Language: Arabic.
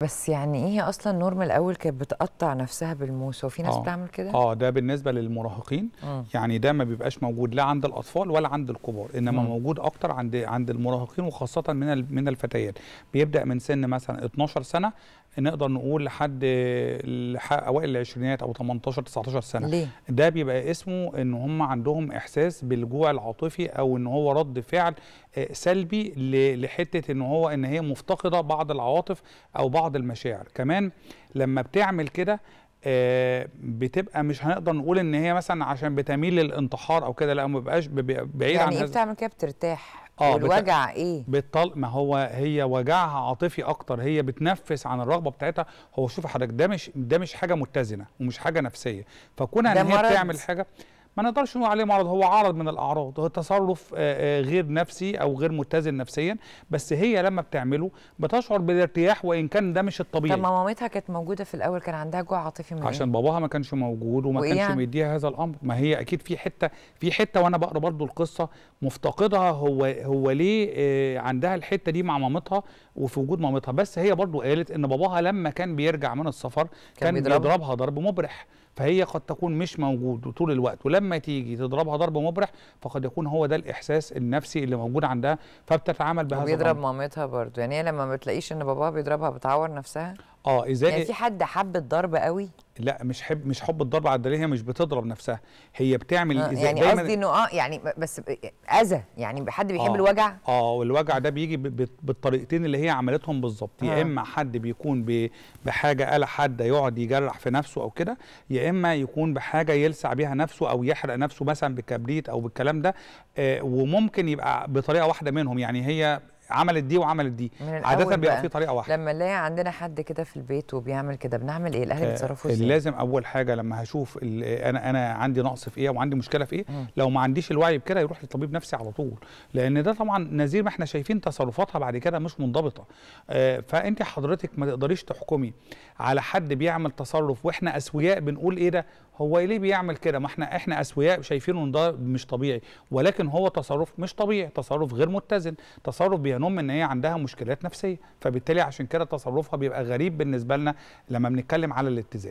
بس يعني ايه اصلا نورمال اول الاول كانت بتقطع نفسها بالموس وفي ناس آه. بتعمل كده اه ده بالنسبه للمراهقين آه. يعني ده ما بيبقاش موجود لا عند الاطفال ولا عند الكبار انما آه. موجود اكتر عند عند المراهقين وخاصه من من الفتيات بيبدا من سن مثلا 12 سنه نقدر نقول لحد اوائل العشرينات او 18 19 سنه ليه؟ ده بيبقى اسمه ان هم عندهم احساس بالجوع العاطفي او ان هو رد فعل آه، سلبي لحته ان هو ان هي مفتقده بعض العواطف او بعض المشاعر كمان لما بتعمل كده آه، بتبقى مش هنقدر نقول ان هي مثلا عشان بتميل للانتحار او كده لا ما بيبقاش بعيد يعني عن يعني ايه بتعمل كده بترتاح اه الوجع بت... ايه بالطلق ما هو هي وجعها عاطفي اكتر هي بتنفس عن الرغبه بتاعتها هو شوف حضرتك ده مش ده مش حاجه متزنه ومش حاجه نفسيه فكونها ان هي بتعمل حاجه ما نقدرش نقول عليه معرض هو عرض من الاعراض هو تصرف آه، آه، غير نفسي او غير متزن نفسيا بس هي لما بتعمله بتشعر بالارتياح وان كان ده مش الطبيعي طب ما مامتها كانت موجوده في الاول كان عندها جوع عاطفي من عشان باباها ما كانش موجود وما كانش يعني؟ مديها هذا الامر ما هي اكيد في حته في حته وانا بقرا برضو القصه مفتقدها هو هو ليه آه، عندها الحته دي مع مامتها وفي وجود مامتها بس هي برضو قالت ان باباها لما كان بيرجع من السفر كان, كان بيضربها ضرب مبرح فهي قد تكون مش موجود طول الوقت ولما تيجي تضربها ضرب مبرح فقد يكون هو ده الاحساس النفسي اللي موجود عندها فبتتعامل بهذا وبيضرب مامتها برضه يعني هي لما ما بتلاقيش ان باباها بيضربها بتعور نفسها اه اذا يعني إيه- في حد حب الضرب قوي لا مش حب مش حب الضرب على هي مش بتضرب نفسها هي بتعمل آه يعني قصدي انه اه يعني بس اذى يعني حد بيحب آه الوجع اه والوجع ده بيجي بالطريقتين اللي هي عملتهم بالظبط آه. يا اما حد بيكون بحاجه قال حد يقعد يجرح في نفسه او كده يا اما يكون بحاجه يلسع بيها نفسه او يحرق نفسه مثلا بكبريت او بالكلام ده آه وممكن يبقى بطريقه واحده منهم يعني هي عملت دي وعملت دي عاده بيبقى في طريقه واحده لما نلاقي عندنا حد كده في البيت وبيعمل كده بنعمل ايه الاهل آه، بيتصرفوا ازاي لازم اول حاجه لما هشوف انا انا عندي نقص في ايه وعندي مشكله في ايه م. لو ما عنديش الوعي بكده يروح لطبيب نفسي على طول لان ده طبعا نذير ما احنا شايفين تصرفاتها بعد كده مش منضبطه آه، فانت حضرتك ما تقدريش تحكمي على حد بيعمل تصرف واحنا اسوياء بنقول ايه ده هو ليه بيعمل كده ما احنا احنا اسوياء شايفينه ده مش طبيعي ولكن هو تصرف مش طبيعي تصرف غير متزن تصرف بي ينم ان هي عندها مشكلات نفسيه فبالتالي عشان كده تصرفها بيبقى غريب بالنسبه لنا لما بنتكلم على الاتزان